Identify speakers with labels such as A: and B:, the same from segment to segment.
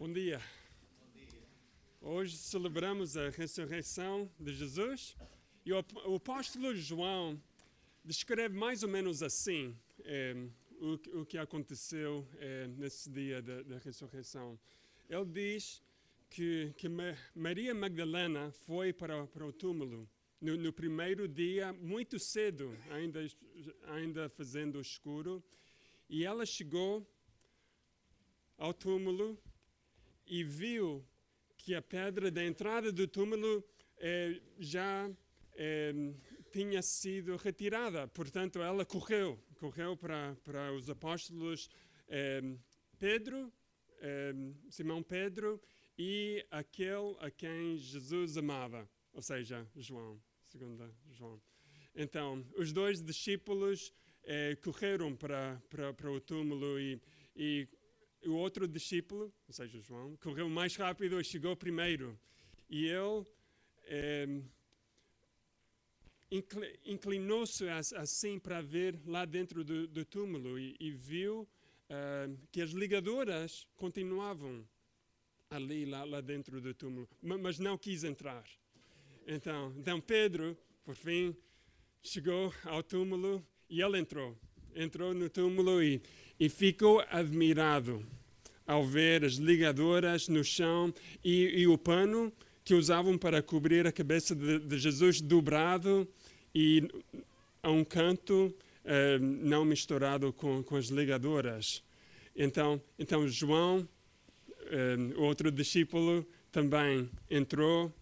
A: Bom dia. Hoje celebramos a ressurreição de Jesus e o apóstolo João descreve mais ou menos assim é, o, o, que aconteceu é, nesse dia da, da ressurreição. Ele diz que, que, Maria Magdalena foi para, para o túmulo no, no, primeiro dia, muito cedo, ainda, ainda fazendo escuro, e ela chegou ao túmulo e viu que a pedra da entrada do túmulo eh, já eh, tinha sido retirada. Portanto, ela correu, correu para, para os apóstolos eh, Pedro, Simão Pedro e aquele a quem Jesus amava, ou seja, João, segunda João. Então, os dois discípulos correram para, para, para o túmulo e, e o outro discípulo, ou seja, João, correu mais rápido e chegou primeiro. E ele é, inclinou-se assim para ver lá dentro do, do túmulo e, e viu uh, que as ligaduras continuavam ali, lá, lá dentro do túmulo, mas não quis entrar. Então, então Pedro, por fim, chegou ao túmulo e ele entrou. Entrou no túmulo e, e ficou admirado ao ver as ligaduras no chão e, e o pano que usavam para cobrir a cabeça de, de Jesus dobrado e a um canto eh, não misturado com, com, as ligaduras. Então, então João, eh, outro discípulo, também entrou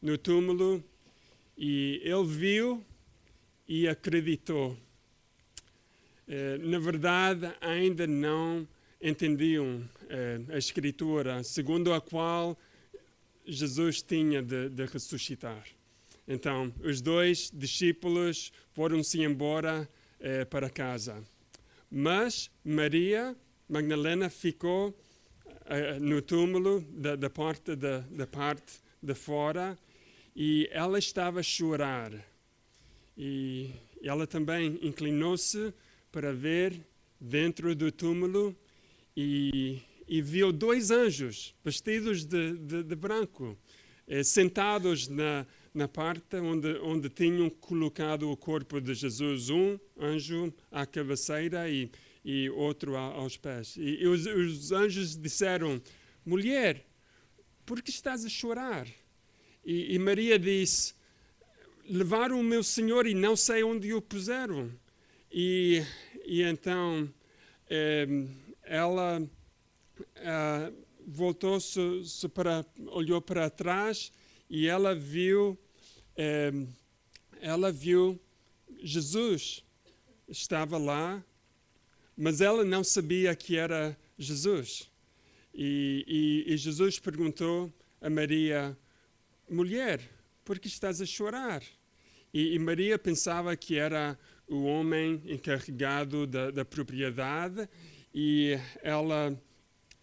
A: no túmulo e ele viu e acreditou. Eh, na verdade, ainda não entendiam eh, a Escritura, segundo a qual Jesus tinha de, de ressuscitar. Então, os dois discípulos foram-se embora eh, para casa. Mas Maria Magdalena ficou eh, no túmulo da, da porta da, parte de fora e ela estava a chorar. E ela também inclinou-se para ver dentro do túmulo e, e viu dois anjos vestidos de, de, de branco, eh, sentados na, na parte onde, onde tinham colocado o corpo de Jesus, um anjo à cabeceira e, e outro aos pés. E, e os, os, anjos disseram: Mulher, por que estás a chorar? E, e Maria disse: Levaram o meu senhor e não sei onde o puseram. E, e então ehm, ela ah, voltou-se para, olhou para trás e ela viu, ehm, ela viu Jesus estava lá, mas ela não sabia que era Jesus. E, e, e Jesus perguntou a Maria, mulher, por que estás a chorar? E, e Maria pensava que era o homem encarregado da, da propriedade e ela,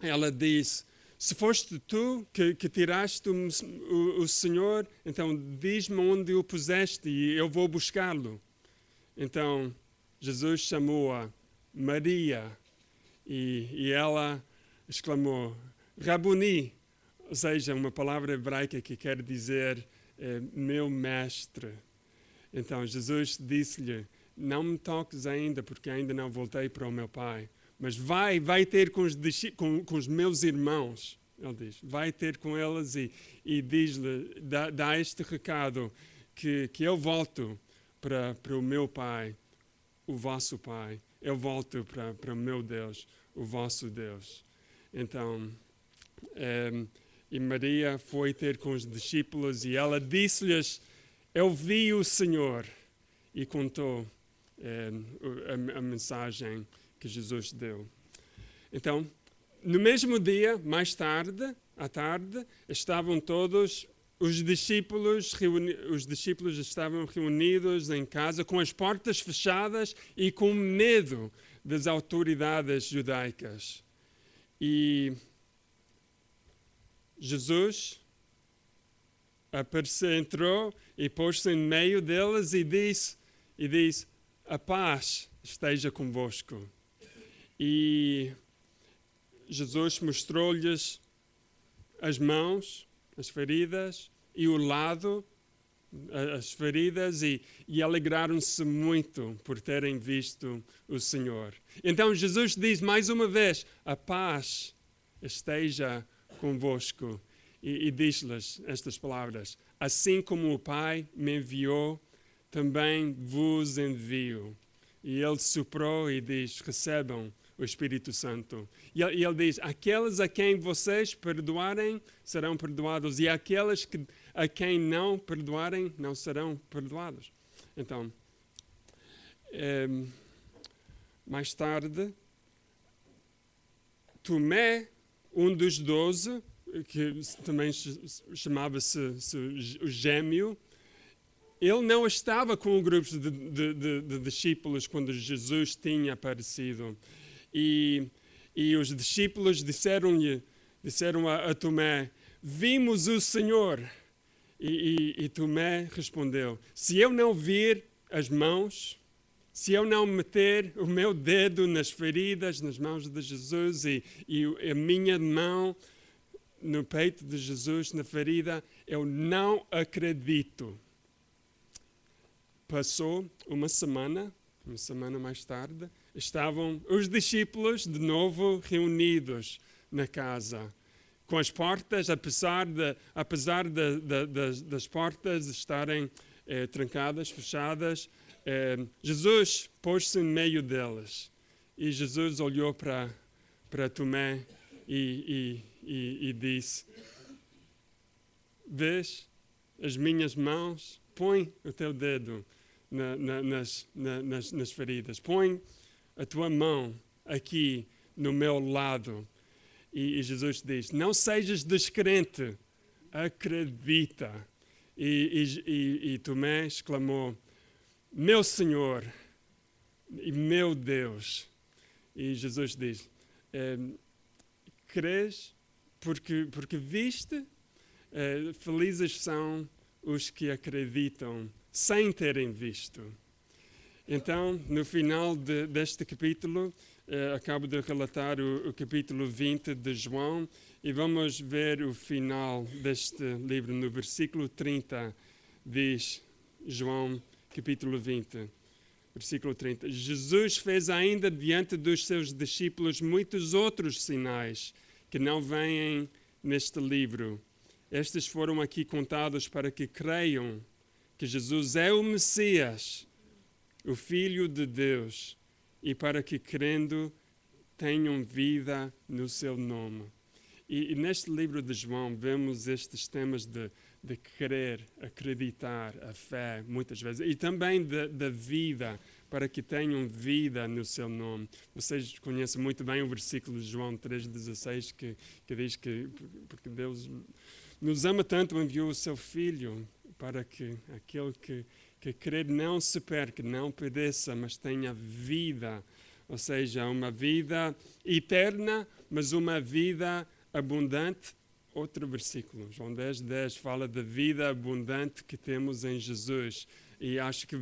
A: ela diz: Se foste tu que, que tiraste o, o, o, Senhor, então diz-me onde o puseste e eu vou buscá-lo. Então Jesus chamou-a Maria e, e ela exclamou: Rabuni, ou seja, uma palavra hebraica que quer dizer eh, meu mestre. Então Jesus disse-lhe: não me toques ainda, porque ainda não voltei para o meu pai. Mas vai, vai ter com os, com, com os meus irmãos, ele diz. Vai ter com elas e, e diz-lhe, dá, dá, este recado, que, que eu volto para, para o meu pai, o vosso pai. Eu volto para, para o meu Deus, o vosso Deus. Então, é, e Maria foi ter com os discípulos e ela disse-lhes, eu vi o Senhor e contou é, a, a mensagem que Jesus deu. Então, no mesmo dia, mais tarde, à tarde, estavam todos os discípulos, reuni, os discípulos estavam reunidos em casa com as portas fechadas e com medo das autoridades judaicas. E Jesus apareceu, entrou e pôs-se em meio delas e disse, e disse a paz esteja convosco. E Jesus mostrou-lhes as mãos, as feridas e o lado, as feridas, e, e alegraram-se muito por terem visto o Senhor. Então Jesus diz mais uma vez: A paz esteja convosco. E, e diz-lhes estas palavras: Assim como o Pai me enviou também vos envio. E ele soprou e diz: recebam o Espírito Santo. E ele, ele diz: aqueles a quem vocês perdoarem serão perdoados, e aqueles que, a quem não perdoarem não serão perdoados. Então, é, mais tarde, Tomé, um dos doze, que também chamava-se o gêmeo, ele não estava com o grupo de, de, de, de, discípulos quando Jesus tinha aparecido. E, e os discípulos disseram-lhe, disseram a, a Tomé, vimos o Senhor. E, e, e, Tomé respondeu: Se eu não vir as mãos, se eu não meter o meu dedo nas feridas, nas mãos de Jesus e, e a minha mão no peito de Jesus, na ferida, eu não acredito. Passou uma semana, uma semana mais tarde, estavam os discípulos de novo reunidos na casa com as portas, apesar, de, apesar de, de, das, das, portas estarem eh, trancadas, fechadas, eh, Jesus pôs-se em meio delas. E Jesus olhou para, para Tomé e, e, e, e, disse: Vês as minhas mãos? Põe o teu dedo na, na, nas, na, nas, nas feridas. Põe a tua mão aqui no meu lado. E, e, Jesus diz: Não sejas descrente, acredita. E, e, e, Tomé exclamou: Meu Senhor e meu Deus. E Jesus diz: ehm, Crês porque, porque viste? Eh, felizes são os que acreditam sem terem visto. Então, no final de, deste capítulo, eh, acabo de relatar o, o, capítulo 20 de João e vamos ver o final deste livro. No versículo 30, diz João, capítulo 20, versículo 30. Jesus fez ainda diante dos seus discípulos muitos outros sinais que não vêm neste livro. Estes foram aqui contados para que creiam que Jesus é o Messias, o Filho de Deus, e para que crendo tenham vida no seu nome. E, e neste livro de João vemos estes temas de, de crer, acreditar, a fé, muitas vezes, e também da vida, para que tenham vida no seu nome. Vocês conhecem muito bem o versículo de João 3,16 que, que diz que porque Deus nos ama tanto, enviou o seu Filho para que aquele que, que crer não se perca, não pereça, mas tenha vida. Ou seja, uma vida eterna, mas uma vida abundante. Outro versículo, João 10, 10, fala da vida abundante que temos em Jesus. E acho que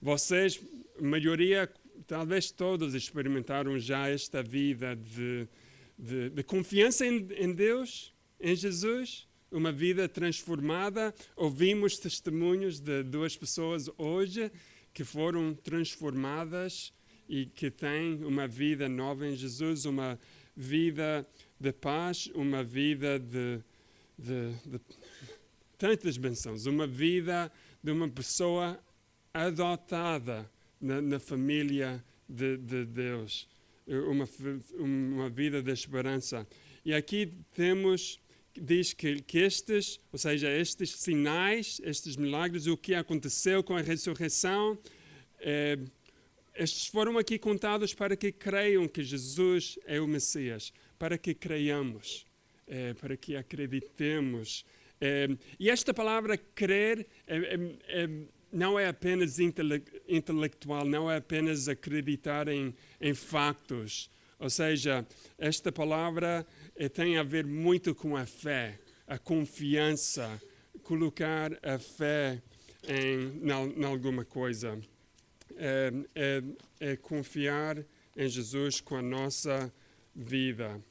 A: vocês, maioria, talvez todos, experimentaram já esta vida de, de, de confiança em, em Deus, em Jesus uma vida transformada. Ouvimos testemunhos de duas pessoas hoje que foram transformadas e que têm uma vida nova em Jesus, uma vida de paz, uma vida de, de, de tantas bênçãos, uma vida de uma pessoa adotada na, na família de, de Deus, uma, uma vida de esperança. E aqui temos diz que, que estes, ou seja, estes sinais, estes milagres, o que aconteceu com a ressurreição, é, estes foram aqui contados para que creiam que Jesus é o Messias, para que creiamos, é, para que acreditemos. É, e esta palavra crer não é apenas intele intelectual, não é apenas acreditar em, em factos. Ou seja, esta palavra e tem a ver muito com a fé, a confiança, colocar a fé em, em alguma coisa. É, é, é confiar em Jesus com a nossa vida.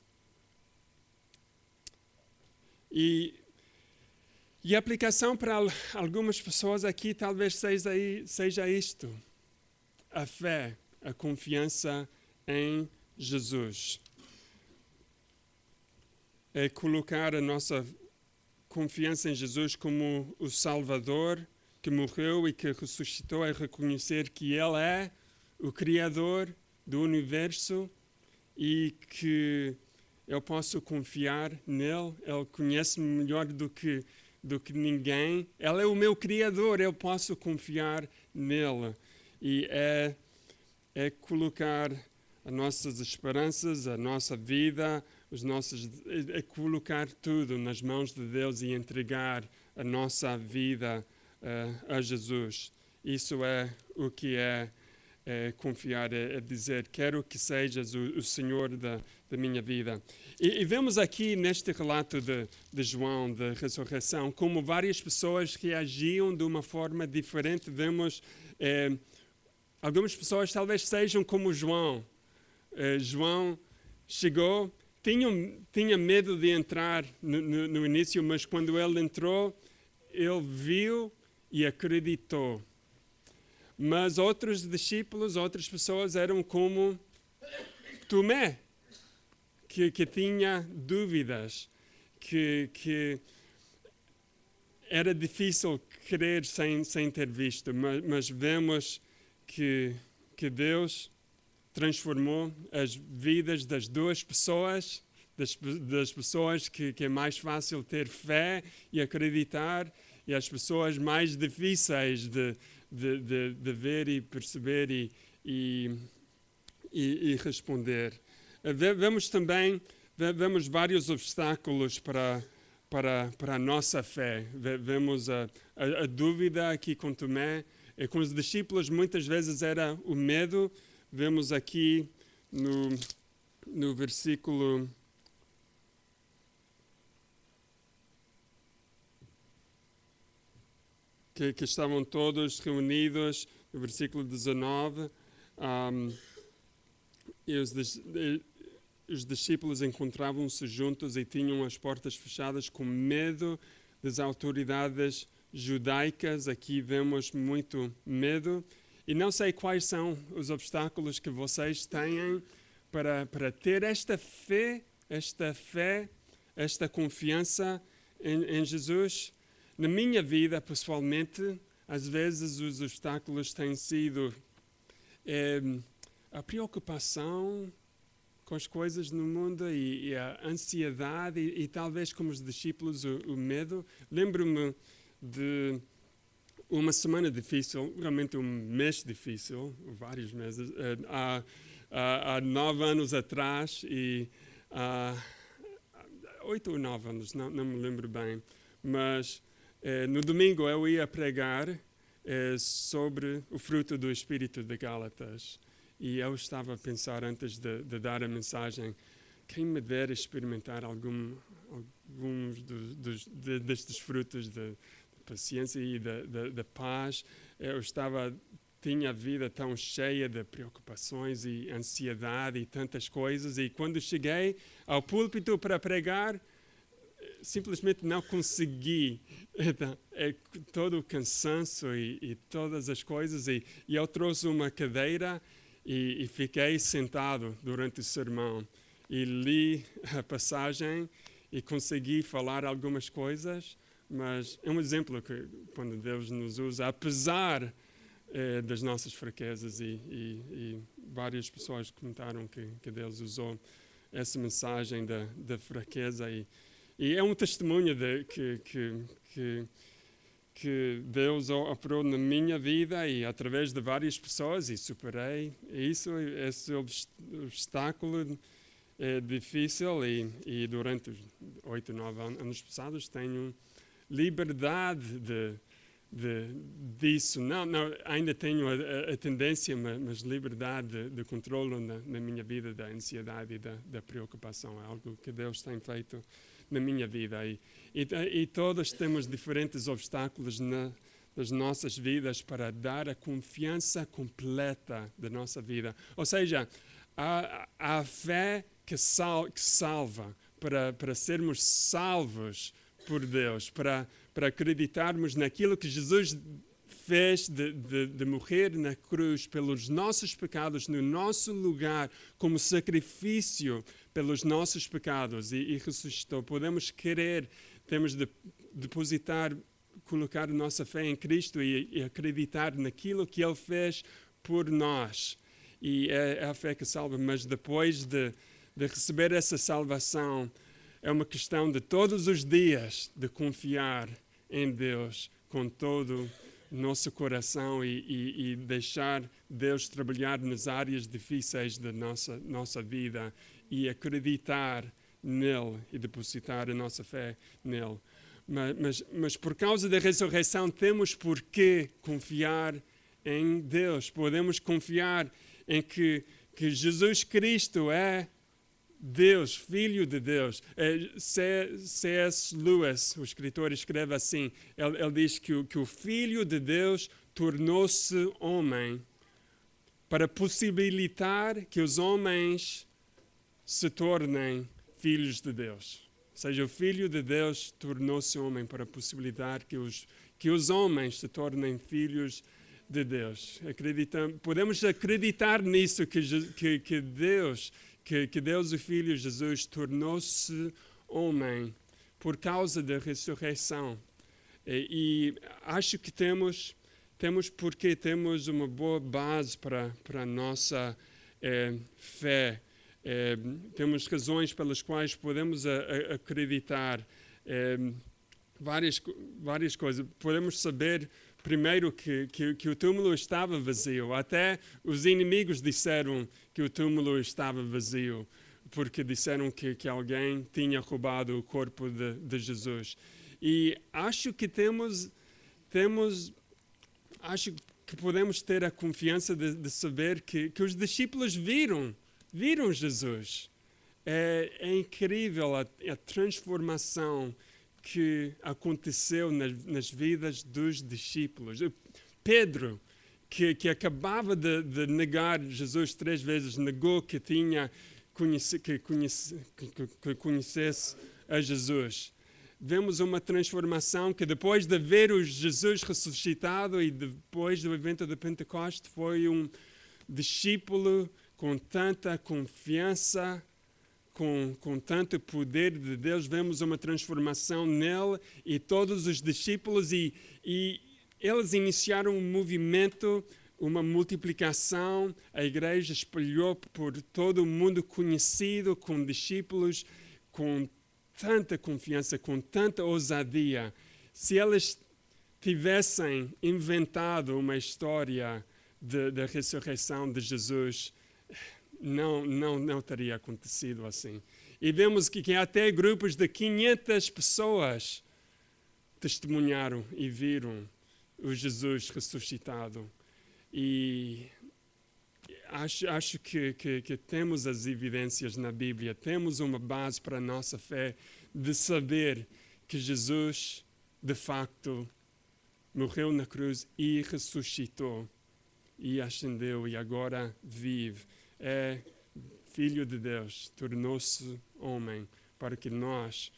A: E, e a aplicação para algumas pessoas aqui talvez seja, seja isto: a fé, a confiança em Jesus é colocar a nossa confiança em Jesus como o Salvador que morreu e que ressuscitou, é reconhecer que Ele é o Criador do universo e que eu posso confiar nele, Ele conhece-me melhor do que, do que ninguém, Ele é o meu Criador, eu posso confiar nele. E é, é colocar as nossas esperanças, a nossa vida, os nossos é colocar tudo nas mãos de Deus e entregar a nossa vida uh, a Jesus. Isso é o que é, é confiar, é, é, dizer, quero que sejas o, o Senhor da, da, minha vida. E, e, vemos aqui neste relato de, de João, da ressurreição, como várias pessoas reagiam de uma forma diferente. Vemos é, algumas pessoas talvez sejam como João. João chegou tinha, tinha medo de entrar no, no, no início, mas quando ele entrou, ele viu e acreditou. Mas outros discípulos, outras pessoas eram como Tomé, que, que tinha dúvidas, que, que era difícil crer sem, sem ter visto, mas, mas vemos que, que Deus transformou as vidas das duas pessoas, das, das pessoas que, que, é mais fácil ter fé e acreditar, e as pessoas mais difíceis de, de, de, de ver e perceber e, e, e, e responder. Eh, vemos também vemos vários obstáculos para, para, para a nossa fé. Vemos a, a, a dúvida aqui com Tomé, e eh, com os discípulos muitas vezes era o medo vemos aqui no, no versículo. Que, que estavam todos reunidos, no versículo 19, um, e os, os discípulos encontravam-se juntos e tinham as portas fechadas com medo das autoridades judaicas. Aqui vemos muito medo. E não sei quais são os obstáculos que vocês têm para, para ter esta fé, esta fé, esta confiança em, em Jesus. Na minha vida, pessoalmente, às vezes os obstáculos têm sido é, a preocupação com as coisas no mundo e, e a ansiedade e, e, talvez como os discípulos o, o medo. Lembro-me de uma semana difícil, realmente um mês difícil, vários meses, eh, há, há nove anos atrás e há, oito ou nove anos, não, não me lembro bem, mas eh, no domingo eu ia pregar eh, sobre o fruto do Espírito de Gálatas e eu estava a pensar antes de, de dar a mensagem, quem me der experimentar algum, alguns dos, dos, de, destes frutos de, paciência e da, da, da paz. Eu estava tinha a vida tão cheia de preocupações e ansiedade e tantas coisas e quando cheguei ao púlpito para pregar simplesmente não consegui então, é todo o cansaço e, e todas as coisas e, e, eu trouxe uma cadeira e, e, fiquei sentado durante o sermão e li a passagem e consegui falar algumas coisas mas é um exemplo que quando Deus nos usa, apesar eh, das nossas fraquezas e, e, e, várias pessoas comentaram que, que Deus usou essa mensagem da, da fraqueza e, e é um testemunho de, que, que, que, que Deus operou na minha vida e através de várias pessoas e superei isso, esse obstáculo é difícil e, e durante os oito, nove anos passados tenho liberdade de, de, disso. Não, não, ainda tenho a, a, tendência, mas liberdade de, de controlo na, na, minha vida da ansiedade e da, da, preocupação. É algo que Deus tem feito na minha vida. E, e, e todos temos diferentes obstáculos na, nas nossas vidas para dar a confiança completa da nossa vida. Ou seja, a, a fé que, sal, que salva, para, para sermos salvos por Deus, para, para acreditarmos naquilo que Jesus fez de, de, de, morrer na cruz pelos nossos pecados, no nosso lugar, como sacrifício pelos nossos pecados e, e ressuscitou. Podemos querer, temos de depositar, colocar nossa fé em Cristo e, e acreditar naquilo que Ele fez por nós. E é, é a fé que salva, mas depois de, de receber essa salvação, é uma questão de todos os dias de confiar em Deus com todo o nosso coração e, e, e, deixar Deus trabalhar nas áreas difíceis da nossa, nossa vida e acreditar nele e depositar a nossa fé nele. Mas, mas, mas por causa da ressurreição, temos por que confiar em Deus, podemos confiar em que, que Jesus Cristo é Deus, Filho de Deus. É, C.S. Lewis, o escritor, escreve assim: ele, ele diz que o, que o Filho de Deus tornou-se homem para possibilitar que os homens se tornem filhos de Deus. Ou seja, o Filho de Deus tornou-se homem para possibilitar que os, que os homens se tornem filhos de Deus. Acreditam, podemos acreditar nisso, que, que, que Deus que, que Deus, o Filho Jesus, tornou-se homem por causa da ressurreição. E, e acho que temos, temos porque temos uma boa base para a nossa é, fé. É, temos razões pelas quais podemos a, a, acreditar é, várias, várias coisas. Podemos saber primeiro que, que, que, o túmulo estava vazio. Até os inimigos disseram que o túmulo estava vazio, porque disseram que, que alguém tinha roubado o corpo de, de Jesus. E acho que temos, temos acho que podemos ter a confiança de, de saber que, que os discípulos viram, viram Jesus. É, é incrível a, a transformação que aconteceu nas, nas vidas dos discípulos. Pedro, que, que acabava de, de, negar Jesus três vezes, negou que tinha conhece, que, conhece, que, que conhecesse a Jesus vemos uma transformação que depois de ver o Jesus ressuscitado e depois do evento de Pentecostes foi um discípulo com tanta confiança com, com tanto poder de Deus, vemos uma transformação nele e todos os discípulos, e, e eles iniciaram um movimento, uma multiplicação. A igreja espalhou por todo o mundo conhecido, com discípulos, com tanta confiança, com tanta ousadia. Se eles tivessem inventado uma história da ressurreição de Jesus, não, não, não teria acontecido assim. E vemos que, que até grupos de 500 pessoas testemunharam e viram o Jesus ressuscitado. E acho, acho que, que, que, temos as evidências na Bíblia, temos uma base para a nossa fé de saber que Jesus, de facto, morreu na cruz e ressuscitou, e ascendeu, e agora vive é filho de Deus, tornou-se homem para que nós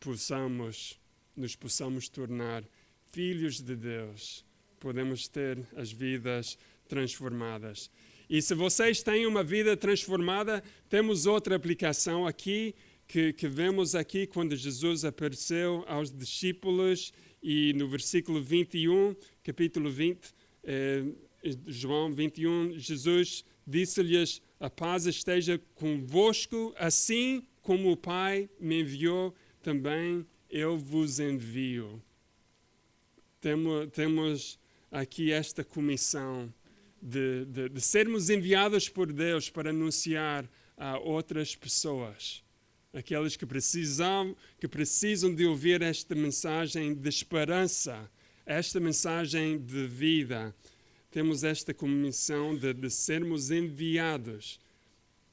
A: possamos nos possamos tornar filhos de Deus. Podemos ter as vidas transformadas. E se vocês têm uma vida transformada, temos outra aplicação aqui que, que vemos aqui quando Jesus apareceu aos discípulos e no versículo 21, capítulo 20, eh, João 21, Jesus disse-lhes: A paz esteja convosco, assim como o Pai me enviou, também eu vos envio. Temos, temos aqui esta comissão de, de, de sermos enviados por Deus para anunciar a outras pessoas aqueles que precisam, que precisam de ouvir esta mensagem de esperança, esta mensagem de vida, temos esta comissão de, de sermos enviados.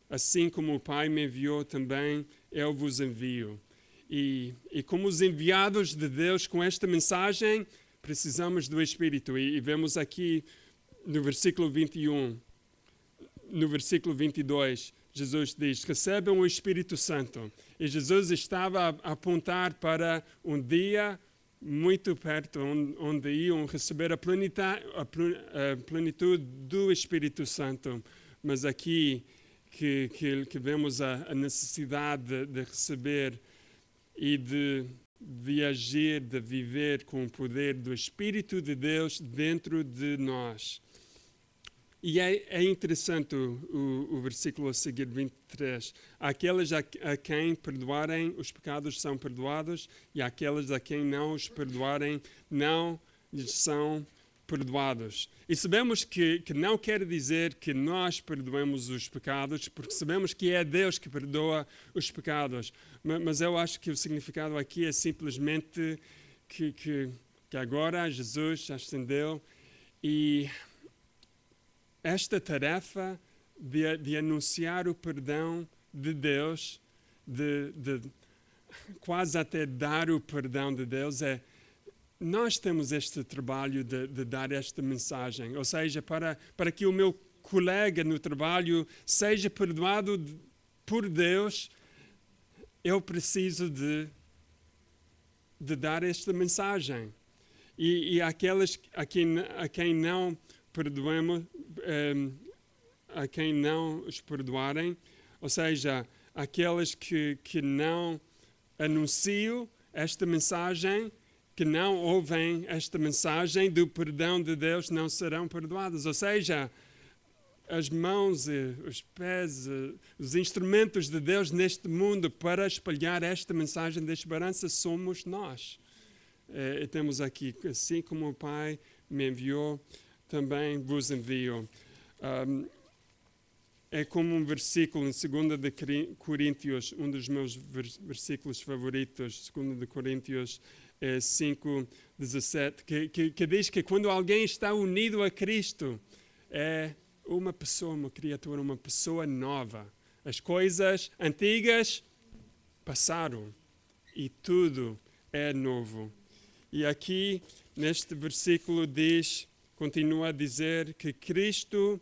A: Assim como o Pai me enviou também, eu vos envio. E, e como os enviados de Deus com esta mensagem, precisamos do Espírito. E, e vemos aqui no versículo 21, no versículo 22, Jesus diz: recebam o Espírito Santo. E Jesus estava a apontar para um dia muito perto, onde iam receber a plenitude do Espírito Santo. Mas aqui que, que, que vemos a, a necessidade de, de receber e de, de agir, de viver com o poder do Espírito de Deus dentro de nós. E é, é interessante o, o, o, versículo a seguir, 23. Aqueles a, a, quem perdoarem os pecados são perdoados, e aqueles a quem não os perdoarem não lhes são perdoados. E sabemos que, que não quer dizer que nós perdoemos os pecados, porque sabemos que é Deus que perdoa os pecados. Mas, mas eu acho que o significado aqui é simplesmente que, que, que agora Jesus ascendeu e esta tarefa de, de anunciar o perdão de Deus, de, de quase até dar o perdão de Deus, é nós temos este trabalho de, de, dar esta mensagem, ou seja, para, para que o meu colega no trabalho seja perdoado por Deus, eu preciso de, de dar esta mensagem. E, e aqueles a quem, a quem não perdoamos, Ehm, a quem não os perdoarem, ou seja, aqueles que, que não anunciam esta mensagem, que não ouvem esta mensagem do perdão de Deus, não serão perdoados. Ou seja, as mãos, os pés, os instrumentos de Deus neste mundo para espalhar esta mensagem de esperança somos nós. Eh, e temos aqui, assim como o Pai me enviou, também vos envio. Um, é como um versículo em 2 de Coríntios, um dos meus versículos favoritos, 2 de Coríntios é 5, 17, que, que, que, diz que quando alguém está unido a Cristo, é uma pessoa, uma criatura, uma pessoa nova. As coisas antigas passaram e tudo é novo. E aqui, neste versículo, diz continua a dizer que Cristo,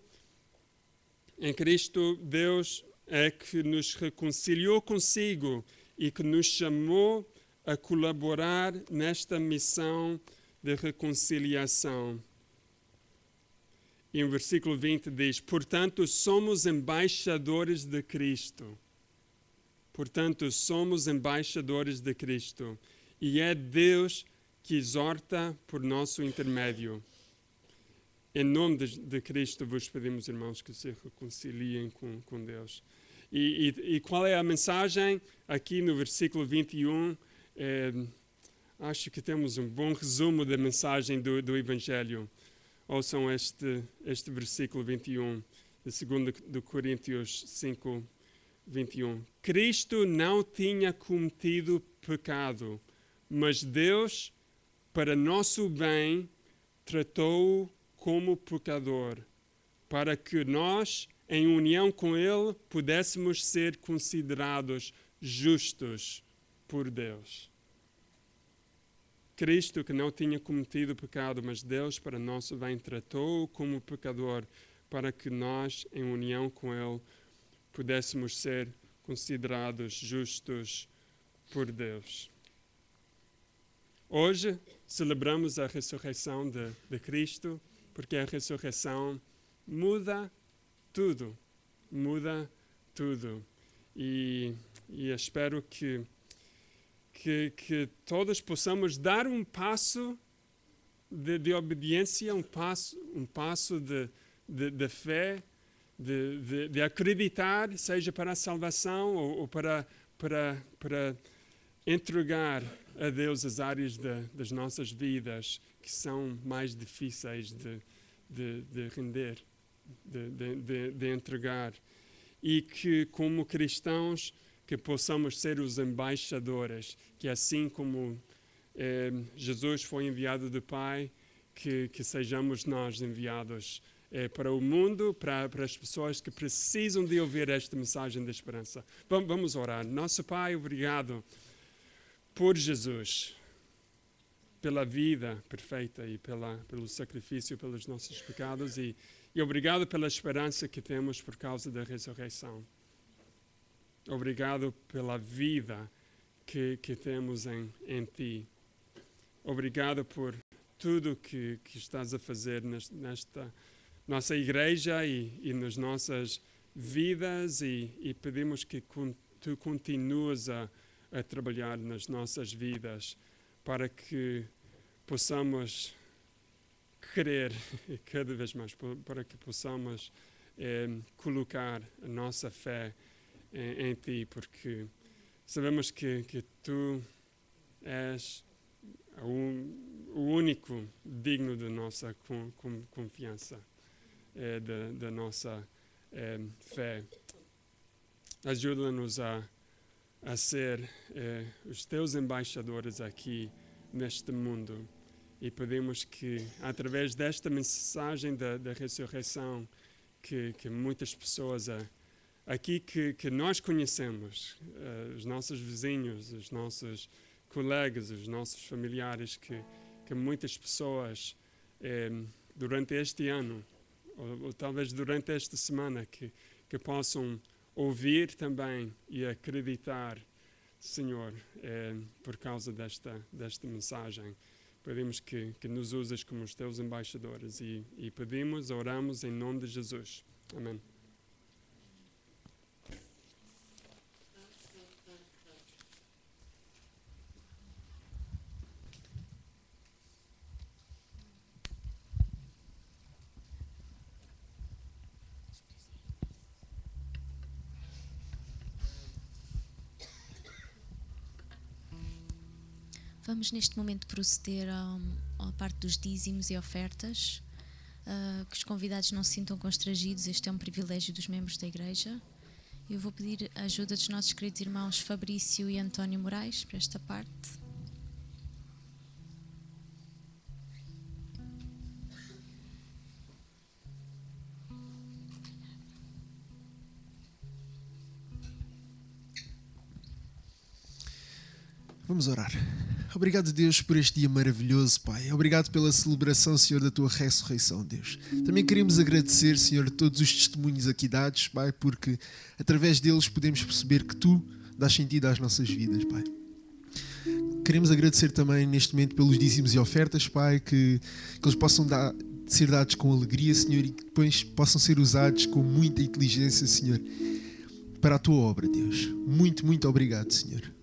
A: em Cristo, Deus é que nos reconciliou consigo e que nos chamou a colaborar nesta missão de reconciliação. E o versículo 20 diz: Portanto, somos embaixadores de Cristo. Portanto, somos embaixadores de Cristo. E é Deus que exorta por nosso intermédio. Em nome de, de Cristo vos pedimos, irmãos, que se reconciliem com, com Deus. E, e, e, qual é a mensagem? Aqui no versículo 21, eh, acho que temos um bom resumo da mensagem do, do Evangelho. Ouçam este, este versículo 21, de 2 do Coríntios 5, 21. Cristo não tinha cometido pecado, mas Deus, para nosso bem, tratou-o como pecador, para que nós, em união com Ele, pudéssemos ser considerados justos por Deus. Cristo, que não tinha cometido pecado, mas Deus, para nosso bem, tratou-o como pecador, para que nós, em união com Ele, pudéssemos ser considerados justos por Deus. Hoje celebramos a ressurreição de, de Cristo porque a ressurreição muda tudo, muda tudo. E, e espero que, que, que, todos possamos dar um passo de, de obediência, um passo, um passo de, de, de fé, de, de, acreditar, seja para a salvação ou, ou para, para, para entregar a Deus as áreas das nossas vidas que são mais difíceis de, de, de render, de, de, de, entregar. E que, como cristãos, que possamos ser os embaixadores, que assim como eh, Jesus foi enviado do Pai, que, que sejamos nós enviados eh, para o mundo, para, para as pessoas que precisam de ouvir esta mensagem de esperança. vamos orar. Nosso Pai, obrigado por Jesus pela vida perfeita e pela, pelo sacrifício pelos nossos pecados e, e obrigado pela esperança que temos por causa da ressurreição. Obrigado pela vida que, que temos em, em Ti. Obrigado por tudo que, que estás a fazer nesta, nesta nossa igreja e, e, nas nossas vidas e, e pedimos que con, Tu continues a, a trabalhar nas nossas vidas para que possamos crer cada vez mais, para que possamos eh, colocar a nossa fé em, eh, em Ti, porque sabemos que, que Tu és o, o único digno da nossa com, com, confiança, eh, da, da, nossa fé. Ajuda-nos a a ser eh, os teus embaixadores aqui neste mundo. E pedimos que, através desta mensagem da, da ressurreição, que, que, muitas pessoas eh, aqui que, que nós conhecemos, eh, os nossos vizinhos, os nossos colegas, os nossos familiares, que, que muitas pessoas eh, durante este ano, ou, ou, talvez durante esta semana, que, que possam ouvir também e acreditar, Senhor, é, por causa desta, desta mensagem. Pedimos que, que nos uses como os teus embaixadores e, e pedimos, oramos em nome de Jesus. Amém. Vamos neste momento proceder à parte dos dízimos e ofertas. Uh, que os convidados não se sintam constrangidos, este é um privilégio dos membros da Igreja. Eu vou pedir a ajuda dos nossos queridos irmãos Fabrício e António Moraes para esta parte. Vamos orar. Obrigado, Deus, por este dia maravilhoso, Pai. Obrigado pela celebração, Senhor, da tua ressurreição, Deus. Também queremos agradecer, Senhor, todos os testemunhos aqui dados, Pai, porque através deles podemos perceber que tu dás sentido às nossas vidas, Pai. Queremos agradecer também neste momento pelos dízimos e ofertas, Pai, que, que eles possam dar, ser dados com alegria, Senhor, e que depois possam ser usados com muita inteligência, Senhor, para a tua obra, Deus. Muito, muito obrigado, Senhor.